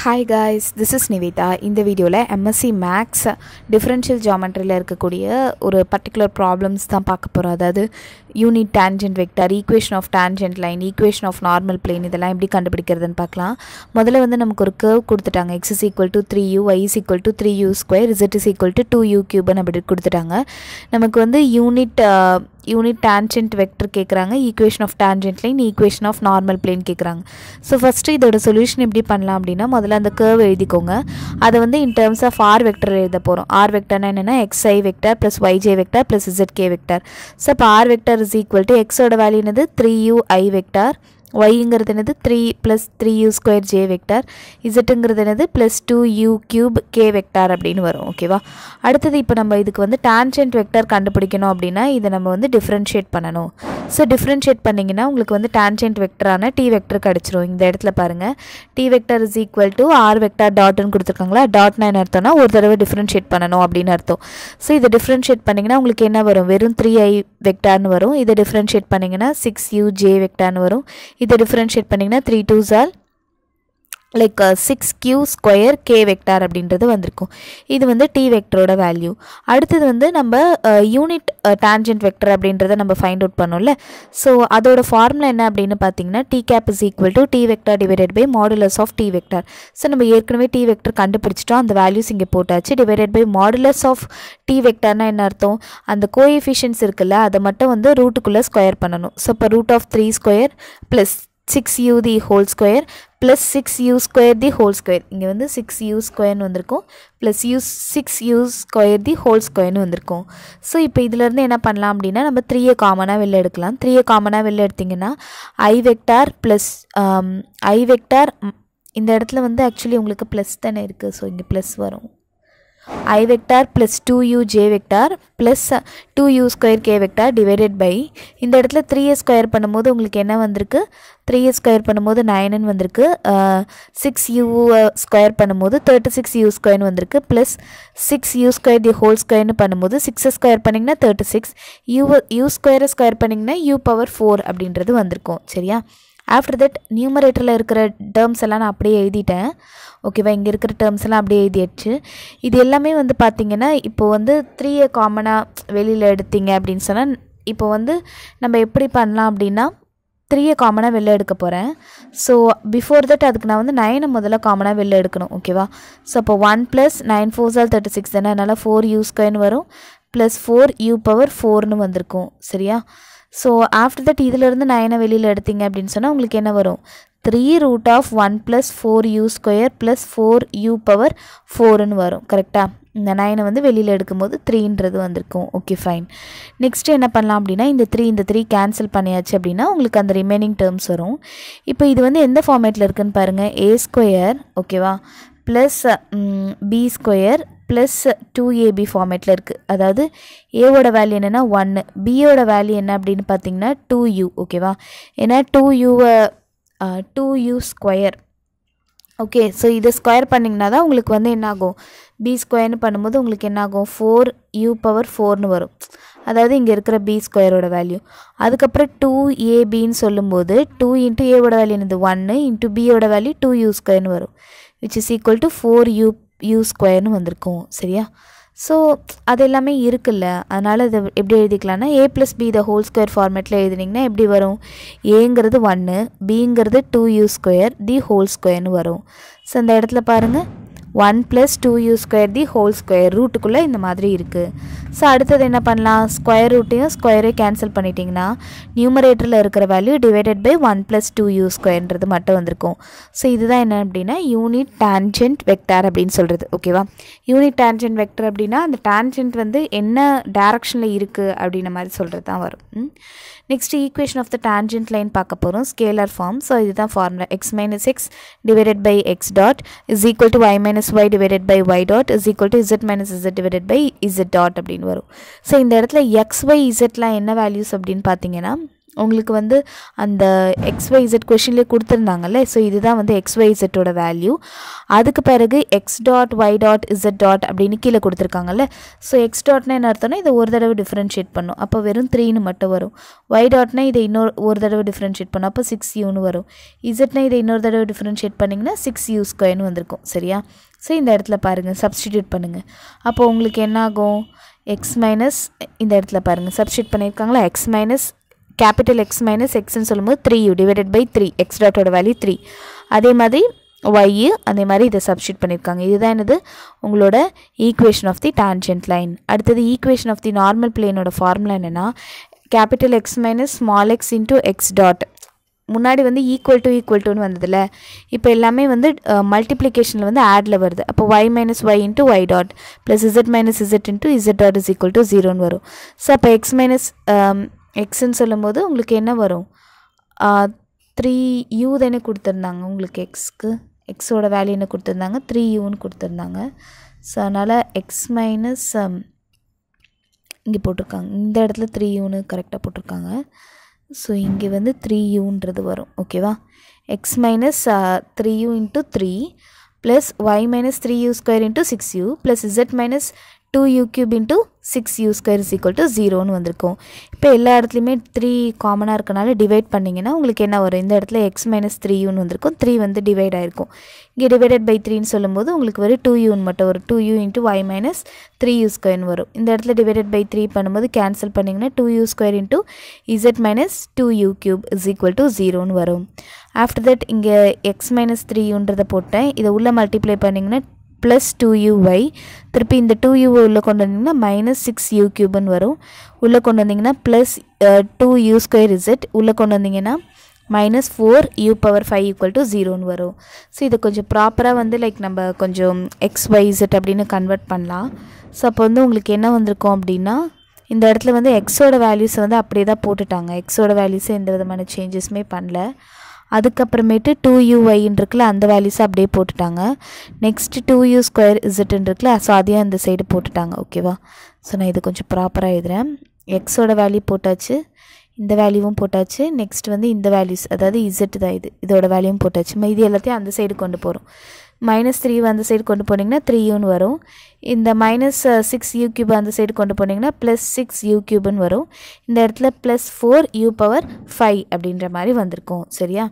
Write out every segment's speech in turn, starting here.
Hi guys this is Nivetha இந்த வீடியோவில் MSc maths differential ஜாமெண்ட்ரியில் இருக்கக்கூடிய ஒரு பர்டிகுலர் ப்ராப்ளம்ஸ் தான் பார்க்க போகிறோம் அதாவது unit tangent vector equation of tangent line equation of normal plane இதெல்லாம் எப்படி கண்டுபிடிக்கிறதுன்னு பார்க்கலாம் முதல்ல வந்து நமக்கு ஒரு கர்வ் கொடுத்துட்டாங்க x is equal to three u y is equal to three u square z is equal to two u கியூப்னு அப்படி கொடுத்துட்டாங்க நமக்கு வந்து யூனிட் யூனிட் டேன்ஜென்ட் வெக்டர் கேட்குறாங்க equation of tangent line equation of normal plane கேட்குறாங்க so first இதோட solution எப்படி பண்ணலாம் அப்படின்னா முதல்ல அந்த கேர்வ் எழுதிக்கோங்க அதை வந்து in terms of r vector எழுத போகிறோம் ஆர் வெக்டர்னா என்னென்னா x i vector plus y j vector plus z k vector so இப்போ r vector is equal to எக்ஸோட value three u i vector ஒய்ங்கிறது என்னது three plus three u square j vector இசட்டுங்கிறது என்னது plus two u cube k vector அப்படின்னு வரும் ஓகேவா அடுத்தது இப்போ நம்ம இதுக்கு வந்து tangent வெக்டார் கண்டுபிடிக்கணும் அப்படின்னா இதை நம்ம வந்து differentiate பண்ணணும் ஸோ டிஃப்ரென்ஷியேட் பண்ணிங்கன்னா உங்களுக்கு வந்து டான்ஜென்ட் வெக்டரான டி வெக்டர் கிடச்சிரும் இந்த இடத்துல பாருங்கள் t vector is equal to r vector டாட்னு கொடுத்துருக்காங்களா டாட்னா என்ன அர்த்தம்னா ஒரு தடவை டிஃப்ரென்ஷியேட் பண்ணணும் அப்படின்னு அர்த்தம் ஸோ இதை டிஃப்ரென்ஷியேட் பண்ணிங்கன்னா உங்களுக்கு என்ன வரும் வெறும் த்ரீ ஐ வெக்டார்னு வரும் இதை டிஃப்ரென்ஷியேட் பண்ணிங்கன்னா சிக்ஸ் யூ ஜே வெக்டார்னு வரும் இதை டிஃப்ரென்ஷியேட் பண்ணிங்கன்னா த்ரீ டூ ஜால் லைக் six q square k vector அப்படின்றது வந்திருக்கும் இது வந்து டி வெக்டரோட வேல்யூ அடுத்தது வந்து நம்ம யூனிட் டான்ஜென்ட் வெக்டர் அப்படின்றத நம்ம ஃபைண்ட் அவுட் பண்ணோம்ல ஸோ அதோட ஃபார்முலா என்ன அப்படின்னு பார்த்தீங்கன்னா t cap is equal to t vector divided by modulus of t vector so நம்ம ஏற்கனவே டி வெக்டர் கண்டுபிடிச்சிட்டோம் அந்த வேல்யூஸ் இங்கே போட்டாச்சு divided by modulus of t வெக்டார்னா என்ன அர்த்தம் அந்த கோஎஃபிஷியன்ஸ் இருக்குல்ல அதை மட்டும் வந்து ரூட்டுக்குள்ளே ஸ்கொயர் பண்ணணும் ஸோ இப்போ root of three square plus six u the whole square plus six u square the whole square இங்கே வந்து சிக்ஸ் யூ ஸ்கொயர்னு வந்திருக்கும் plus u six u square the whole ஸ்கொயர்னு வந்திருக்கும் ஸோ இப்போ இதிலேருந்து என்ன பண்ணலாம் அப்படின்னா நம்ம த்ரீயை காமனாக வெளில எடுக்கலாம் த்ரீயை காமனாக வெளில எடுத்திங்கன்னா i vector plus i vector இந்த இடத்துல வந்து ஆக்சுவலி உங்களுக்கு ப்ளஸ் தானே இருக்குது ஸோ இங்கே ப்ளஸ் வரும் i vector plus 2u j vector plus 2u square k vector divided by இந்த இடத்துல 3a square பண்ணமோது உங்களுக்கு என்ன வந்திருக்கு 3a square பண்ணமோது 9ன்னு வந்திருக்கு 6u square பண்ணமோது 36u square வந்திருக்கு plus 6u square the whole square பண்ணமோது 6 square பண்ணிங்கன 36 u square square பண்ணிங்கன u power 4 அப்படின்றது வந்திருக்கும் சரியா ஆஃப்டர் தட் நியூமரேட்டரில் இருக்கிற டேர்ம்ஸ் எல்லாம் நான் அப்படியே எழுதிட்டேன் ஓகேவா இங்கே இருக்கிற டேர்ம்ஸ் எல்லாம் அப்படியே எழுதியாச்சு இது எல்லாமே வந்து பார்த்திங்கன்னா இப்போ வந்து த்ரீயை காமனாக வெளியில் எடுத்தீங்க அப்படின்னு சொன்னால் இப்போ வந்து நம்ம எப்படி பண்ணலாம் அப்படின்னா த்ரீயை காமனாக வெளில எடுக்க போகிறேன் ஸோ பிஃபோர் தட் அதுக்கு நான் வந்து நைனை முதல்ல காமனாக வெளில எடுக்கணும் ஓகேவா ஸோ அப்போ ஒன் ப்ளஸ் நைன் ஃபோர் ஜால் தேர்ட்டி சிக்ஸ் தானே அதனால் ஃபோர் யூ வரும் ப்ளஸ் ஃபோர் யூ பவர் ஃபோர்னு வந்திருக்கும் சரியா ஸோ ஆஃப்டர் தட் இதிலிருந்து நான் என்ன வெளியில் எடுத்தீங்க அப்படின்னு சொன்னால் உங்களுக்கு என்ன வரும் three root of one plus four u square plus four u power ஃபோருன்னு வரும் கரெக்டாக இந்த நைனை வந்து வெளியில் எடுக்கும்போது த்ரீன்றது வந்திருக்கும் ஓகே ஃபைன் நெக்ஸ்ட்டு என்ன பண்ணலாம் அப்படின்னா இந்த த்ரீ இந்த த்ரீ கேன்சல் பண்ணியாச்சு அப்படின்னா உங்களுக்கு அந்த ரிமைனிங் டேர்ம்ஸ் வரும் இப்போ இது வந்து எந்த ஃபார்மேட்டில் இருக்குதுன்னு பாருங்கள் ஏ ஸ்கொயர் ஓகேவா plus b square plus two AB ஃபார்மேட்டில் இருக்குது அதாவது ஏவோட வேல்யூ என்னென்னா ஒன்று பியோட வேல்யூ என்ன அப்படின்னு பார்த்தீங்கன்னா டூ யூ ஓகேவா ஏன்னா டூ யூவை two u square okay so இதை ஸ்கொயர் பண்ணிங்கன்னா தான் உங்களுக்கு வந்து என்னாகும் பி ஸ்கொயர்னு பண்ணும்போது உங்களுக்கு என்னாகும் ஃபோர் யூ பவர் ஃபோர்னு வரும் அதாவது இங்கே இருக்கிற பி ஸ்கொயரோட வேல்யூ அதுக்கப்புறம் டூ ஏபின்னு சொல்லும்போது டூ இன்ட்டு ஏவோட வேல்யூ என்னது ஒன்று இன்ட்டு பியோட வேல்யூ டூ யூ ஸ்கொயர்னு வரும் which is equal to four u u ஸ்கொயர்னு வந்திருக்கும் சரியா ஸோ அது எல்லாமே இருக்குல்ல அதனால் இது எப்படி எழுதிக்கலாம்னா a plus b the whole square ஃபார்மேட்டில் எழுதினீங்கன்னா எப்படி வரும் ஏங்கிறது ஒன்று பிங்கிறது two u square the whole ஸ்கொயர்னு வரும் ஸோ அந்த இடத்துல பாருங்கள் one plus two u square the whole square ரூட்டுக்குள்ளே இந்த மாதிரி இருக்குது ஸோ அடுத்தது என்ன பண்ணலாம் ஸ்கொயர் ரூட்டையும் ஸ்கொயரையும் கேன்சல் பண்ணிட்டீங்கன்னா நியூமரேட்டரில் இருக்கிற value divided by one plus two u ஸ்கொயர்ன்றது மட்டும் வந்திருக்கும் ஸோ இதுதான் என்ன அப்படின்னா யூனிட் டேன்ஜென்ட் vector அப்படின்னு சொல்கிறது ஓகேவா யூனிட் டேன்ஜென்ட் வெக்டர் அப்படின்னா அந்த டேன்ஜென்ட் வந்து என்ன டேரக்ஷனில் இருக்குது அப்படின்ற மாதிரி சொல்கிறது தான் வரும் next equation of the tangent line பார்க்க போகிறோம் ஸ்கேலர் ஃபார்ம் ஸோ இதுதான் formula x minus x divided by x dot is equal to y minus minus y divided by y dot is equal to z minus z divided by z dot அப்படின்னு வரும் so இந்த இடத்துல X Y இசட்லாம் என்ன values அப்படின்னு பார்த்தீங்கன்னா உங்களுக்கு வந்து அந்த எக்ஸ்ஒய்செட் கொஷின்லேயே கொடுத்துருந்தாங்கல்ல ஸோ இதுதான் வந்து எக்ஸ்ஒய்செட்டோட வேல்யூ அதுக்கு பிறகு x dot y dot z dot அப்படின்னு கீழே கொடுத்துருக்காங்கல்ல ஸோ எக்ஸ் டாட்னா என்ன அர்த்தம்னா இதை ஒரு தடவை டிஃப்ரென்ஷியேட் பண்ணும் அப்போ வெறும் த்ரீனு மட்டும் வரும் ஒய் டாட்னா இதை இன்னொரு ஒரு தடவை டிஃப்ரென்ஷியேட் பண்ணும் அப்போ சிக்ஸ் யூனு வரும் இசட்னா இதை இன்னொரு தடவை டிஃப்ரென்ஷியேட் பண்ணிங்கன்னா சிக்ஸ் யூ ஸ்கொயர்னு வந்திருக்கும் சரியா ஸோ இந்த இடத்துல பாருங்கள் சப்ஸ்டிடியூட் பண்ணுங்கள் அப்போ உங்களுக்கு என்ன ஆகும் எக்ஸ் மைனஸ் இந்த இடத்துல பாருங்கள் சப்ஸ்டியூட் பண்ணியிருக்காங்களா x minus capital x minus எக்ஸ்ன்னு சொல்லும்போது three u divided by three x டாட்டோட வேல்யூ த்ரீ அதே மாதிரி ஒய்யு அதே மாதிரி இதை சப்ஸ்டியூட் பண்ணியிருக்காங்க இதுதான் என்னது உங்களோட equation of the tangent line அடுத்தது ஈக்குவேஷன் ஆஃப் தி நார்மல் பிளேனோட ஃபார்முலா என்னென்னா capital x minus small x into x dot முன்னாடி வந்து ஈக்குவல் டு ஈக்குவல் டுன்னு வந்ததில்ல இப்போ எல்லாமே வந்து மல்டிப்ளிகேஷனில் வந்து ஆடில் வருது அப்போ y minus y into y dot plus z minus z into z dot is equal to ஜீரோன்னு வரும் ஸோ அப்போ எக்ஸ் மைனஸ் எக்ஸ்ன்னு சொல்லும்போது உங்களுக்கு என்ன வரும் த்ரீ யூ தானே கொடுத்துருந்தாங்க உங்களுக்கு எக்ஸ்க்கு எக்ஸோட வேல்யூ என்ன கொடுத்துருந்தாங்க த்ரீ யூன்னு கொடுத்துருந்தாங்க ஸோ அதனால் எக்ஸ் மைனஸ் um, இங்கே போட்டிருக்காங்க இந்த இடத்துல த்ரீ யூன்னு கரெக்டாக போட்டிருக்காங்க ஸோ இங்கே வந்து த்ரீ யூன்றது வரும் ஓகேவா x minus three u into three plus y minus three u square into six u plus z minus two u cube into six u square is equal to ஜீரோன்னு வந்திருக்கும் இப்போ எல்லா இடத்துலையுமே த்ரீ காமனாக இருக்கனால டிவைட் பண்ணிங்கன்னா உங்களுக்கு என்ன வரும் இந்த இடத்துல எக்ஸ் மைனஸ் த்ரீ யூன் வந்திருக்கும் த்ரீ வந்து டிவைட் ஆகிருக்கும் இங்கே டிவைடட் பை த்ரீன்னு சொல்லும்போது உங்களுக்கு வரும் டூ யூன் மட்டும் வரும் two u into y minus three u ஸ்கொயர்னு வரும் இந்த இடத்துல டிவைடட் பை த்ரீ பண்ணும்போது கேன்சல் பண்ணிங்கன்னா two u square into z minus two u cube is equal to ஜீரோன்னு வரும் ஆஃப்டர் தட் இங்கே எக்ஸ் மைனஸ் த்ரீ யூன்றதை போட்டேன் இதை உள்ளே மல்டிப்ளை பண்ணிங்கன்னா ப்ளஸ் டூ யூ ஒய் திருப்பி இந்த டூ யூவை உள்ளே கொண்டு வந்தீங்கன்னா மைனஸ் சிக்ஸ் யூ கியூப்னு வரும் உள்ளே கொண்டு வந்தீங்கன்னா plus two u square z உள்ளே கொண்டு வந்தீங்கன்னா minus four u power five equal to ஜீரோன்னு வரும் ஸோ இதை கொஞ்சம் ப்ராப்பராக வந்து லைக் நம்ம கொஞ்சம் எக்ஸ் ஒய்சட் அப்படின்னு கன்வெர்ட் பண்ணலாம் ஸோ அப்போ வந்து உங்களுக்கு என்ன வந்திருக்கும் அப்படின்னா இந்த இடத்துல வந்து எக்ஸோட வேல்யூஸை வந்து அப்படியே தான் போட்டுட்டாங்க எக்ஸோட வேல்யூஸை எந்த விதமான சேஞ்சஸுமே பண்ணல அதுக்கப்புறமேட்டு டூ யூ ஒயின் இருக்குல்ல அந்த வேல்யூஸை அப்படியே போட்டுட்டாங்க நெக்ஸ்ட் டூ யூ ஸ்கொயர் இசட்ன்னு இருக்குல்ல ஸோ அதையும் அந்த சைடு போட்டுட்டாங்க ஓகேவா ஸோ நான் இது கொஞ்சம் ப்ராப்பராக எழுதுகிறேன் எக்ஸோட வேல்யூ போட்டாச்சு இந்த வேல்யூவும் போட்டாச்சு நெக்ஸ்ட் வந்து இந்த வேல்யூஸ் அதாவது இசட் தான் இது இதோட வேல்யூவும் போட்டாச்சு இது எல்லாத்தையும் அந்த சைடு கொண்டு போகிறோம் மைனஸ் த்ரீ அந்த சைடு கொண்டு போனீங்கன்னா த்ரீ யூன்னு வரும் இந்த மைனஸ் சிக்ஸ் யூ கியூப் அந்த சைடு கொண்டு போனீங்கன்னா ப்ளஸ் சிக்ஸ் யூ கியூப்னு வரும் இந்த இடத்துல plus four u power five அப்படின்ற மாதிரி வந்திருக்கும் சரியா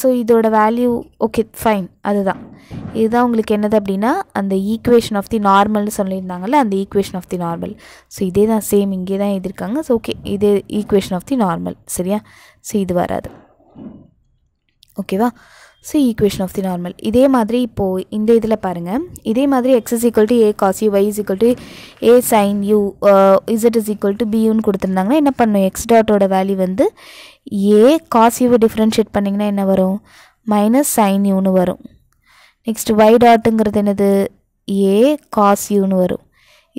ஸோ இதோட வேல்யூ ஓகே ஃபைன் அதுதான் இதுதான் உங்களுக்கு என்னது அப்படின்னா அந்த ஈக்குவேஷன் ஆஃப் தி நார்மல்னு சொல்லியிருந்தாங்கல்ல அந்த equation of the normal so இதே தான் சேம் இங்கே தான் எழுதியிருக்காங்க ஸோ ஓகே இதே ஈக்குவேஷன் ஆஃப் தி நார்மல் சரியா ஸோ இது வராது ஓகேவா so equation of the normal இதே மாதிரி இப்போது இந்த இதில் பாருங்கள் இதே மாதிரி x is equal to a cos y is equal to a sin u z is equal to பியூன்னு கொடுத்துருந்தாங்கன்னா என்ன பண்ணும் எக்ஸ் டாட்டோட வேல்யூ வந்து ஏ காஸ் யூவை டிஃப்ரென்ஷியேட் பண்ணிங்கன்னா என்ன வரும் மைனஸ் சைன் யூன்னு வரும் நெக்ஸ்ட் வை டாட்டுங்கிறது என்னது ஏ காஸ் யூன்னு வரும்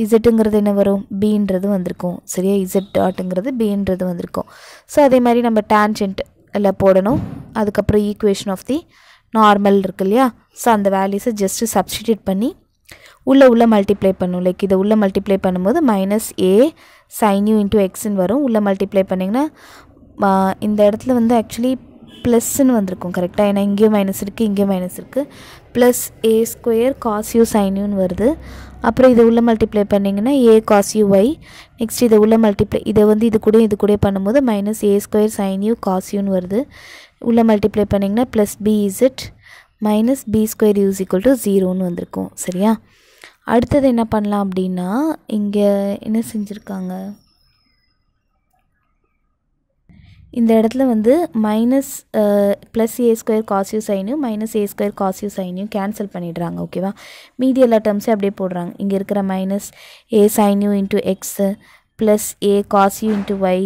இசட்டுங்கிறது என்ன வரும் பீன்றது வந்திருக்கும் சரியா இசட் டாட்டுங்கிறது பீன்றது வந்திருக்கும் ஸோ அதே மாதிரி நம்ம டேன்ஜென்ட் எல்லாம் போடணும் அதுக்கப்புறம் ஈக்குவேஷன் ஆஃப் தி நார்மல் இருக்கு இல்லையா ஸோ அந்த வேல்யூஸை ஜஸ்ட்டு சப்ஸ்டிடியூட் பண்ணி உள்ளே உள்ளே மல்டிப்ளை பண்ணும் லைக் இதை உள்ளே மல்டிப்ளை பண்ணும்போது minus a sin u into எக்ஸ்ன்னு வரும் உள்ளே மல்டிப்ளை பண்ணிங்கன்னா இந்த இடத்துல வந்து ஆக்சுவலி ப்ளஸ்ன்னு வந்திருக்கும் கரெக்டாக ஏன்னா இங்கேயும் மைனஸ் இருக்குது இங்கேயும் மைனஸ் இருக்குது ப்ளஸ் ஏ ஸ்கொயர் காஸ்யூ சைன்யூன்னு வருது அப்புறம் இதை உள்ளே மல்டிப்ளை பண்ணிங்கன்னா ஏ காசியூ ஒய் நெக்ஸ்ட் இதை உள்ளே மல்டிப்ளை இதை வந்து இது கூட இது கூட பண்ணும்போது மைனஸ் ஏ ஸ்கொயர் சைன்யூ காஸ்யூன்னு வருது உள்ளே மல்டிப்ளை பண்ணிங்கன்னா plus b z minus b square use equal to ஜீரோன்னு வந்திருக்கும் சரியா அடுத்தது என்ன பண்ணலாம் அப்படின்னா இங்கே என்ன செஞ்சுருக்காங்க இந்த இடத்துல வந்து minus plus a square cos u சைனையும் மைனஸ் ஏ ஸ்கொயர் காசியூ சைனையும் கேன்சல் பண்ணிடுறாங்க ஓகேவா மீதி எல்லா டேர்ம்ஸையும் அப்படியே போடுறாங்க இங்கே இருக்கிற minus a sin u into x plus a cos u into y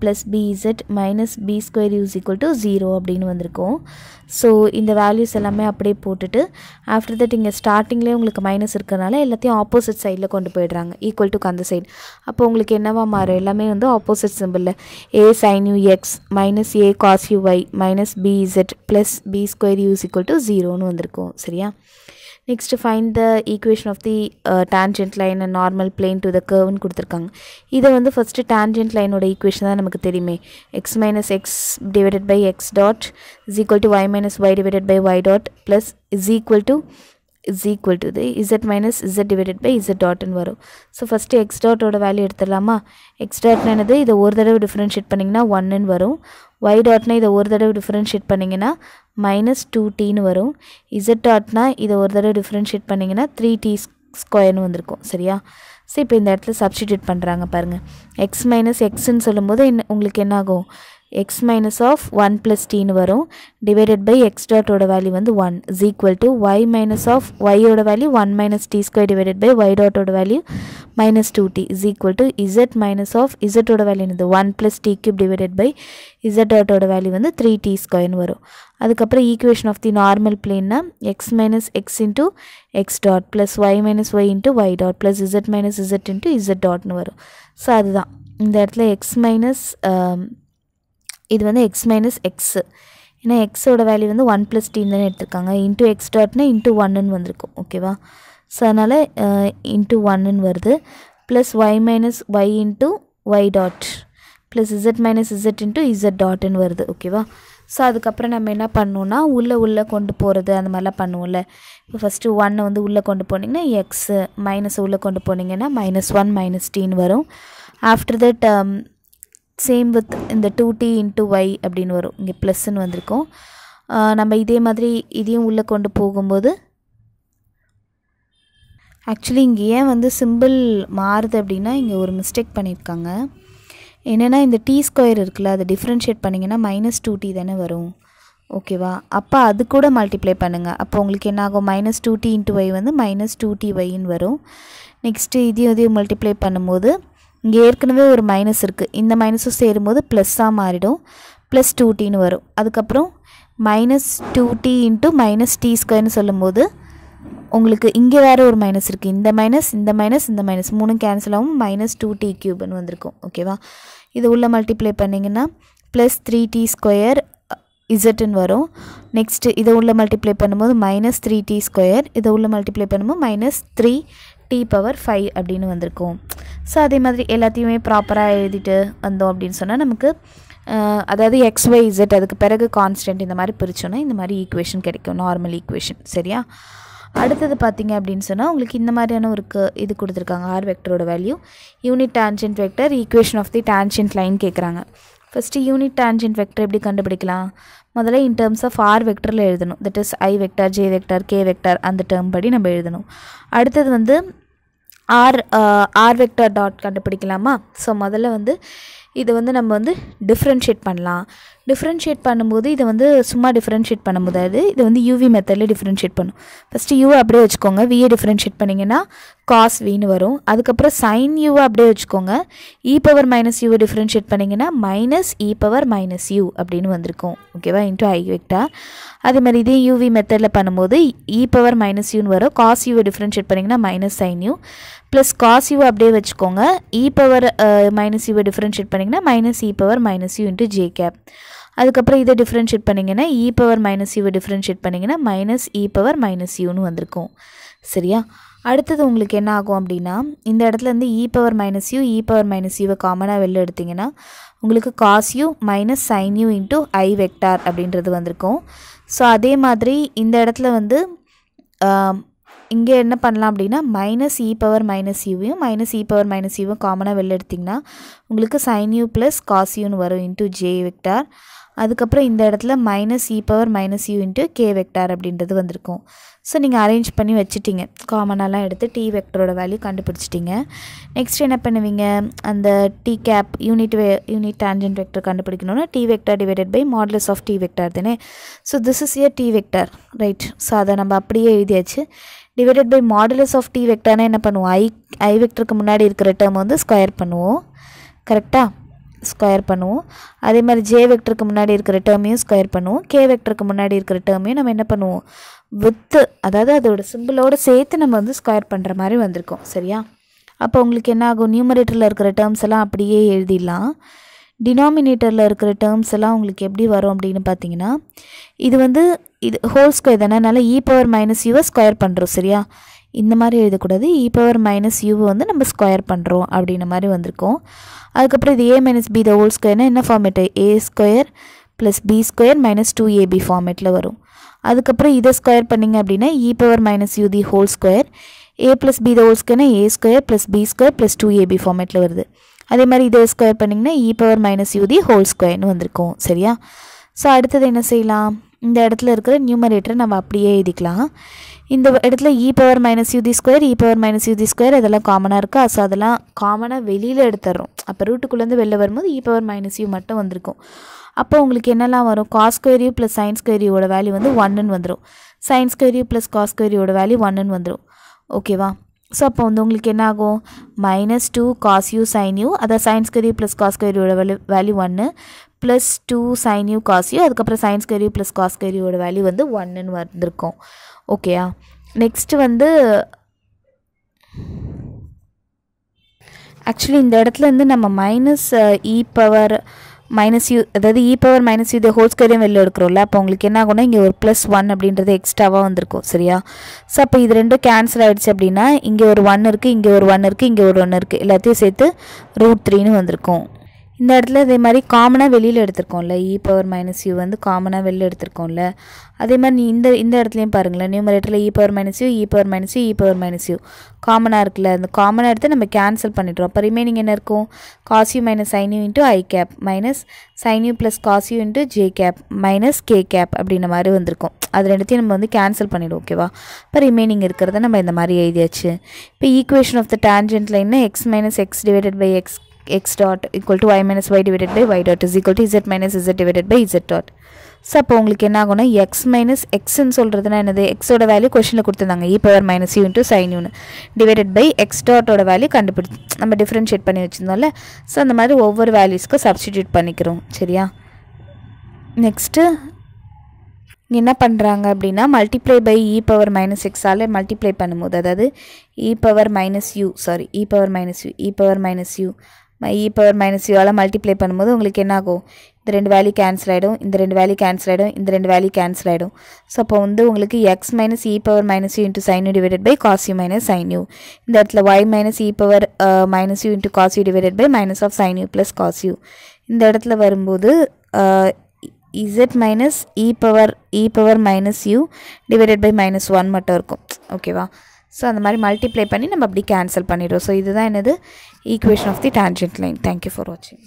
plus bz minus minus b square use equal to zero அப்படின்னு வந்திருக்கும் ஸோ இந்த வேல்யூஸ் எல்லாமே அப்படியே போட்டுட்டு ஆஃப்டர் தட் இங்கே ஸ்டார்டிங்லேயே உங்களுக்கு மைனஸ் இருக்கிறனால எல்லாத்தையும் ஆப்போசிட் சைடில் கொண்டு போயிடுறாங்க ஈக்குவல் to அந்த சைடு அப்போ உங்களுக்கு என்னவா மாறும் எல்லாமே வந்து ஆப்போசிட் சிம்பிளில் a sin u x minus a cos u y minus b plus plus b square use equal to ஜீரோன்னு வந்திருக்கும் சரியா next find the equation of the tangent line and normal plane to the கர்வ்னு கொடுத்துருக்காங்க இதை வந்து first tangent லைனோட equation தான் நமக்கு தெரியுமே x minus x divided by x dot is equal to y minus y divided by y dot plus is equal to is equal to இது z minus z divided by z டாட்னு வரும் so first x டாட்டோட value எடுத்துடலாமா x dot என்னது இதை ஒரு தடவை differentiate பண்ணிங்கன்னா ஒன்னுன்னு வரும் y டாட்னா இதை ஒரு தடவை differentiate பண்ணிங்கன்னா மைனஸ் டூ டீன்னு வரும் z டாட்னா இதை ஒரு தடவை differentiate பண்ணிங்கினா த்ரீ square ஸ்கொயர்னு வந்திருக்கும் சரியா ஸோ இப்போ இந்த இடத்துல பண்ணிராங்க பண்ணுறாங்க பாருங்கள் எக்ஸ் மைனஸ் எக்ஸ்ன்னு சொல்லும்போது போது உங்களுக்கு என்னாகும் x x minus of one plus டீன்னு வரும் டிவைடட் பை dot ஓட வேல்யூ வந்து one to y minus of minus of value value one minus t divided by by dot டாட்டோட value minus 2t is equal to z minus of z ஓட value என்னது one plus t cube divided by z டாட்டோட value வந்து three t ஸ்கொயர்னு வரும் அதுக்கப்புறம் of of the normal பிளேன்னா x minus x into x dot plus y minus y into y dot plus z minus z into z டாட்னு வரும் so அதுதான் இந்த இடத்துல எக்ஸ் மைனஸ் um, இது வந்து எக்ஸ் மைனஸ் எக்ஸு ஏன்னா எக்ஸோட வேல்யூ வந்து ஒன் ப்ளஸ் டீம் தானே எடுத்திருக்காங்க இன்ட்டு எக்ஸ் டாட்னா இன்ட்டு ஒன்னுன்னு வந்திருக்கும் ஓகேவா ஸோ அதனால் இன்ட்டு ஒன்னுன்னு வருது plus y minus y into y dot plus z minus z into z டாட்னு வருது ஓகேவா ஸோ அதுக்கப்புறம் நம்ம என்ன பண்ணோன்னா உள்ளே உள்ளே கொண்டு போகிறது அந்த மாதிரிலாம் பண்ணுவோம்ல இப்போ ஃபஸ்ட்டு ஒன்னை வந்து உள்ளே கொண்டு போனீங்கன்னா எக்ஸு மைனஸ் உள்ளே கொண்டு போனீங்கன்னா மைனஸ் ஒன் மைனஸ் டீன்னு வரும் ஆஃப்டர் தட் சேம் வித் இந்த டூ டி இன்ட்டு ஒய் அப்படின்னு வரும் இங்கே ப்ளஸ்ன்னு வந்திருக்கும் நம்ம இதே மாதிரி இதையும் உள்ளே கொண்டு போகும்போது ஆக்சுவலி இங்கே ஏன் வந்து சிம்பிள் மாறுது அப்படின்னா இங்கே ஒரு மிஸ்டேக் பண்ணியிருக்காங்க என்னென்னா இந்த டி ஸ்கொயர் இருக்குல்ல அதை டிஃப்ரென்ஷியேட் பண்ணிங்கன்னா மைனஸ் டூ டி தானே வரும் ஓகேவா அப்போ அது கூட மல்டிப்ளை பண்ணுங்கள் அப்போ உங்களுக்கு என்ன ஆகும் minus two t into y வந்து மைனஸ் டூ டி ஒய்ன்னு வரும் நெக்ஸ்ட்டு இதையும் இதையும் மல்டிப்ளை பண்ணும்போது இங்கே ஏற்கனவே ஒரு மைனஸ் இருக்குது இந்த மைனஸும் சேரும்போது ப்ளஸ்ஸாக மாறிடும் ப்ளஸ் டூ டின்னு வரும் அதுக்கப்புறம் minus two t into minus t ஸ்கொயர்னு சொல்லும்போது உங்களுக்கு இங்கே வேறு ஒரு மைனஸ் இருக்குது இந்த மைனஸ் இந்த மைனஸ் இந்த மைனஸ் மூணு கேன்சல் ஆகும் மைனஸ் டூ டி க்யூப்னு வந்திருக்கும் ஓகேவா இது உள்ளே மல்டிப்ளை பண்ணிங்கன்னா ப்ளஸ் த்ரீ டி ஸ்கொயர் இசட்டுன்னு uh, வரும் நெக்ஸ்ட்டு இதை உள்ளே மல்டிப்ளை பண்ணும்போது மைனஸ் த்ரீ டி ஸ்கொயர் இதை உள்ளே மல்டிப்ளை பண்ணும்போது minus three t power five அப்படின்னு வந்திருக்கும் ஸோ அதே மாதிரி எல்லாத்தையுமே ப்ராப்பராக எழுதிட்டு வந்தோம் அப்படின்னு சொன்னால் நமக்கு uh, அதாவது எக்ஸ் ஒய் இசட் அதுக்கு பிறகு கான்ஸ்டன்ட் இந்த மாதிரி பிரித்தோன்னா இந்த மாதிரி ஈக்குவேஷன் கிடைக்கும் நார்மல் ஈக்குவேஷன் சரியா அடுத்தது பார்த்திங்க அப்படின்னு சொன்னால் உங்களுக்கு இந்த மாதிரியான ஒரு இது கொடுத்துருக்காங்க ஆர் வெக்டரோட value unit tangent vector equation of the tangent line கேட்குறாங்க ஃபஸ்ட்டு யூனிட் டான்ஜென்ட் வெக்டர் எப்படி கண்டுபிடிக்கலாம் முதல்ல இன் டேர்ம்ஸ் ஆஃப் ஆர் வெக்டரில் எழுதணும் that is i vector j vector k vector அந்த டேர்ம் படி நம்ம எழுதணும் அடுத்தது வந்து ஆர் ஆர் வெக்டர் டாட் கண்டுபிடிக்கலாமா ஸோ முதல்ல வந்து இதை வந்து நம்ம வந்து டிஃப்ரென்ஷியேட் பண்ணலாம் டிஃப்ரென்ஷியேட் பண்ணும்போது இதை வந்து சும்மா டிஃப்ரென்ஷியேட் பண்ண முடியாது இதை வந்து யூவி மெத்தடில் டிஃப்ரென்ஷியேட் பண்ணும் ஃபஸ்ட்டு யூ அப்படியே வச்சுக்கோங்க விஏ டிஃப்ரென்ஷியேட் பண்ணிங்கன்னா காஸ் வின்னு வரும் அதுக்கப்புறம் சைன் யூவை அப்படியே வச்சுக்கோங்க இ பவர் மைனஸ் யூவை டிஃப்ரென்ஷியேட் பண்ணிங்கன்னா minus e power minus u அப்படின்னு வந்திருக்கும் ஓகேவா இன்ட்டு ஐ வெக்டா அதே மாதிரி இதே யூவி மெத்தடில் பண்ணும்போது இ பவர் மைனஸ் யூன்னு வரும் காஸ் யூவை டிஃப்ரென்ஷியேட் பண்ணிங்கன்னா minus sin u plus cos u அப்படியே வச்சுக்கோங்க இ பவர் மைனஸ் யூவை டிஃப்ரென்ஷியேட் பண்ணிங்கன்னா minus e power minus u into j cap அதுக்கப்புறம் இதை டிஃப்ரென்ஷியேட் பண்ணிங்கன்னா இ பவர் மைனஸ் யூவை டிஃப்ரென்ஷியேட் பண்ணிங்கன்னா மைனஸ் இ பவர் மைனஸ் யூன்னு வந்திருக்கும் சரியா அடுத்தது உங்களுக்கு என்ன ஆகும் அப்படின்னா இந்த இடத்துல இருந்து e power minus u e power minus யூவை காமனாக வெளில எடுத்திங்கன்னா உங்களுக்கு cos u minus sin u into i vector அப்படின்றது வந்திருக்கும் ஸோ அதே மாதிரி இந்த இடத்துல வந்து இங்கே என்ன பண்ணலாம் அப்படின்னா மைனஸ் இ பவர் மைனஸ் யூவையும் மைனஸ் இ பவர் மைனஸ் யூவும் காமனாக வெளில எடுத்திங்கன்னா உங்களுக்கு சைன் யூ ப்ளஸ் காஸ் யூன்னு வரும் இன்ட்டு ஜே வெக்டார் அதுக்கப்புறம் இந்த இடத்துல minus e power minus u into k vector அப்படின்றது வந்திருக்கும் ஸோ நீங்கள் அரேஞ்ச் பண்ணி வச்சுட்டிங்க காமனாலாம் எடுத்து டி வெக்டரோட வேல்யூ கண்டுபிடிச்சிட்டிங்க நெக்ஸ்ட் என்ன பண்ணுவீங்க அந்த டி கேப் யூனிட் வே யூனிட் டேஞ்சன்ட் வெக்டர் கண்டுபிடிக்கணும்னா t vector divided by modulus of t vector தானே ஸோ திஸ் இஸ் இயர் டி வெக்டார் ரைட் ஸோ அதை நம்ம அப்படியே எழுதியாச்சு divided by modulus of t வெக்டார்னா என்ன பண்ணுவோம் ஐ ஐ வெக்டருக்கு முன்னாடி இருக்கிற டேர்ம் வந்து ஸ்கொயர் பண்ணுவோம் கரெக்டாக ஸ்கொயர் பண்ணுவோம் அதே மாதிரி ஜே வெக்டருக்கு முன்னாடி இருக்கிற டேர்மையும் ஸ்கொயர் பண்ணுவோம் கே வெக்டருக்கு முன்னாடி இருக்கிற டேர்மையும் நம்ம என்ன பண்ணுவோம் வித்து அதாவது அதோட சிம்பிளோடு சேர்த்து நம்ம வந்து ஸ்கொயர் பண்ணுற மாதிரி வந்திருக்கோம் சரியா அப்போ உங்களுக்கு என்ன ஆகும் நியூமரேட்டரில் இருக்கிற டேர்ம்ஸ் எல்லாம் அப்படியே எழுதிடலாம் டினாமினேட்டரில் இருக்கிற டேர்ம்ஸ் எல்லாம் உங்களுக்கு எப்படி வரும் அப்படின்னு பார்த்தீங்கன்னா இது வந்து இது ஹோல் ஸ்கொயர் தானே அதனால் இ பவர் மைனஸ் யூவை ஸ்கொயர் பண்ணுறோம் சரியா இந்த மாதிரி எழுதக்கூடாது இ பவர் மைனஸ் யூவை வந்து நம்ம ஸ்கொயர் பண்ணுறோம் அப்படின்ற மாதிரி வந்திருக்கோம் அதுக்கப்புறம் இது a minus b the whole ஸ்கொயர்னால் என்ன format a square plus b square minus two AB ஃபார்மேட்டில் வரும் அதுக்கப்புறம் இதை ஸ்கொயர் பண்ணிங்க அப்படின்னா e power minus u the whole square a plus b the whole ஸ்கொயர்னால் a square plus b square plus two AB ஃபார்மேட்டில் வருது அதே மாதிரி இதை ஸ்கொயர் பண்ணிங்கன்னா e power minus u the whole ஸ்கொயர்னு வந்திருக்கும் சரியா ஸோ அடுத்தது என்ன செய்யலாம் இந்த இடத்துல இருக்கிற நியூமரேட்டரை நம்ம அப்படியே எழுதிக்கலாம் இந்த இடத்துல e power minus u the square e power minus u the square அதெல்லாம் காமனாக இருக்குது ஸோ அதெல்லாம் காமனாக வெளியில் எடுத்துடுறோம் அப்போ ரூட்டுக்குள்ளேருந்து வெளில வரும்போது இ பவர் மைனஸ் யூ மட்டும் வந்திருக்கும் அப்போ உங்களுக்கு என்னெல்லாம் வரும் cos square u plus sin square யூவோட வேல்யூ வந்து ஒன்னுன்னு வந்துடும் sin square u plus cos square யூவோட வேல்யூ ஒன்றுன்னு வந்துடும் ஓகேவா ஸோ அப்போ வந்து உங்களுக்கு என்ன ஆகும் minus two cos u sin u அதாவது sin square u plus cos square யூவோட வேல்யூ வேல்யூ ஒன்று plus two sin u cos u அதுக்கப்புறம் sin square u plus cos square value வந்து ஒன்றுன்னு வந்திருக்கும் ஓகேயா நெக்ஸ்ட்டு வந்து ஆக்சுவலி இந்த இடத்துல இருந்து நம்ம minus e power minus u அதாவது இ பவர் மைனஸ் யூ இதை ஹோல் ஸ்கொயரையும் வெளில எடுக்கிறோம்ல அப்போ உங்களுக்கு என்ன ஆகும்னா இங்கே ஒரு ப்ளஸ் ஒன் அப்படின்றது எக்ஸ்ட்ராவாக வந்திருக்கும் சரியா ஸோ அப்போ இது ரெண்டும் கேன்சல் ஆகிடுச்சு அப்படின்னா இங்கே ஒரு ஒன் இருக்குது இங்கே ஒரு ஒன் இருக்குது இங்கே ஒரு ஒன் இருக்குது எல்லாத்தையும் சேர்த்து ரூட் த்ரீன்னு வந்திருக்கும் இந்த இடத்துல இதே மாதிரி காமனாக வெளியில் எடுத்திருக்கோம்ல இ பவர் மைனஸ் யூ வந்து காமனாக வெளியில் எடுத்திருக்கோம்ல அதே மாதிரி நீ இந்த இந்த இடத்துலையும் பாருங்களேன் நியூமரேட்டரில் e power minus u e power minus u e power minus u காமனாக இருக்குல்ல அந்த காமனாக எடுத்து நம்ம கேன்சல் பண்ணிடுறோம் அப்போ ரிமைனிங் என்ன இருக்கும் cos u minus sin u into i cap minus sin u plus cos u into j cap minus k cap அப்படின்ற மாதிரி வந்திருக்கும் அது ரெண்டுத்தையும் நம்ம வந்து கேன்சல் பண்ணிவிடுவோம் ஓகேவா இப்போ ரிமைனிங் இருக்கிறத நம்ம இந்த மாதிரி எழுதியாச்சு இப்போ ஈக்குவேஷன் ஆஃப் த டேஞ்சென்ட் லைன்னா x minus x divided by x x dot equal to y minus y divided by y dot is equal to z minus z divided by z dot so அப்போ உங்களுக்கு என்ன ஆகும்னா X minus எக்ஸ்ன்னு சொல்கிறதுனா என்னது எக்ஸோட value கொஷனில் கொடுத்துருந்தாங்க இ பவர் மைனஸ் யூன் இன்ட்டு சைன் யூனு டிவைடட் பை எக்ஸ் டாட்டோட வேல்யூ கண்டுபிடிச்சி நம்ம டிஃப்ரென்ஷியேட் பண்ணி வச்சுருந்தோம்ல ஸோ அந்த மாதிரி ஒவ்வொரு வேல்யூஸ்க்கும் சப்ஸ்டிடியூட் பண்ணிக்கிறோம் சரியா நெக்ஸ்ட்டு என்ன பண்ணுறாங்க அப்படின்னா multiply by e power minus எக்ஸால் மல்டிப்ளை பண்ணும்போது அதாவது e power minus u sorry e power minus u e power minus u e power minus யூவால் மல்டிப்ளை பண்ணும்போது உங்களுக்கு என்ன ஆகும் இந்த ரெண்டு வேல்யூ கேன்சல் ஆகிடும் இந்த ரெண்டு வேல்யூ கேன்சல் ஆகிடும் இந்த ரெண்டு வேல்யூ கேன்சல் ஆகிடும் ஸோ அப்போ வந்து உங்களுக்கு x minus e power minus u into sin u divided by cos u minus sin u இந்த இடத்துல y minus e power minus u into cos u divided by minus of sin u plus cos u இந்த இடத்துல வரும்போது z minus e power e power minus u divided by minus one மட்டும் இருக்கும் ஓகேவா so அந்த மாதிரி multiply பண்ணி நம்ம அப்படி கேன்சல் பண்ணிடுறோம் ஸோ இதுதான் என்னது equation of the tangent line. Thank you for watching.